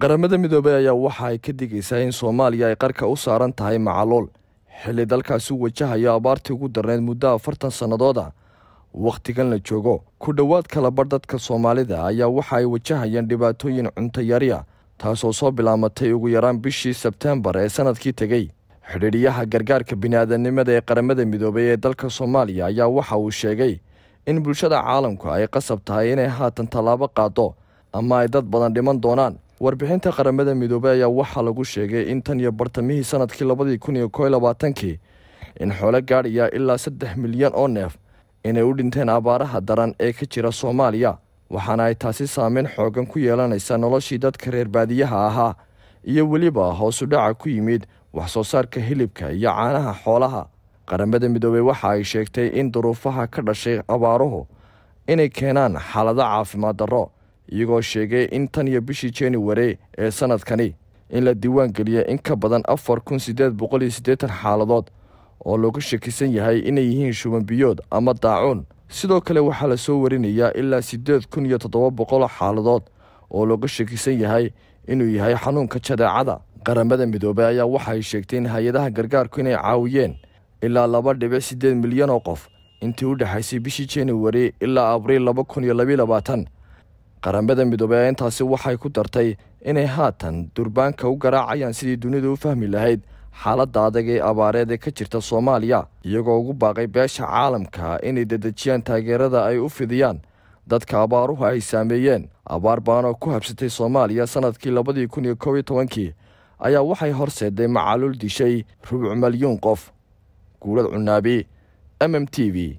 qaramada midoobey ayaa waxa ay ka digaysaa in soomaaliya ay qarka u saaran tahay macalool xilli dalkaasi wajahayo abaartii ugu darneyd muddo afartan sannadooda ah. wakhtigan la joogo ku dhowaad kalabar dadka soomaalida ayaa waxa ay wajahayeen dhibaatooyin cuntoyariya ah, taasoo soo bilaamatay ugu yaraan bishii sebteembar ee sannadkii tegey xidhiidhiyaha gargaarka bini'aadamnimada ee qaramada midoobey ee dalka soomaaliya ayaa waxa uu sheegay in bulshada caalamku ay qasab tahay inay haatan tallaabo qaado ama ay dad badan dhiman doonaan warbixinta qaramada midoobey ayaa waxaa lagu sheegay in tan iyo bartamihii sannadkii labadii kun iyo ko labaatankii in xoolo gaadhaya ilaa saddex milyan oo neef inay u dhinteen abaaraha daran ee ka jira soomaaliya waxaana ay taasi saameyn xoogan ku yeelanaysaa noloshii dadka reer baadiyaha ahaa iyo weliba hoosu dhaca ku yimid wax soo saarka hilibka iyo caanaha xoolaha qaramada midoobey waxa ay sheegtay in duruufaha ka dhashay abaaruhu inay keenaan xaalado caafimaad darro iyagoo sheegay in tan iyo bishii january ee sannadkani in la diiwaan geliyay in ka badan afar kun siddeed boqol iyo siddeetan xaaladood oo looga shakisan yahay inay yihiin shubanbiyood ama daacuun sidoo kale waxaa la soo warinayaa ilaa siddeed kun iyo toddoba boqol xaaladood oo looga shakisan yahay inuu yahay xanuunka jadeecada qaramada midoobey ayaa sheegtay in hay-adaha gargaarku inay caawiyeen ilaa laba dhibic siddeed milyan oo qof intii u dhexaysay bishii januari ilaa abriil laba kun iyo labayo labaatan qaramada midoobey ayaa intaasi waxay ku dartay inay haatan durbaanka u garaacayaan sidii dunidu u fahmi lahayd xaaladda adag ee abaareed ee ka jirta soomaaliya iyagoo ugu baaqay beesha caalamka inay dedejiyaan taageerada ay u fidiyaan dadka abaaruhu ay saameeyeen abaar baanoo ku habsatay soomaaliya sannadkii labadii kun iyo kob iyo tobankii ayaa waxay horseeday macaluul dishay rubuc milyuun qof guulad cunaabi m m t v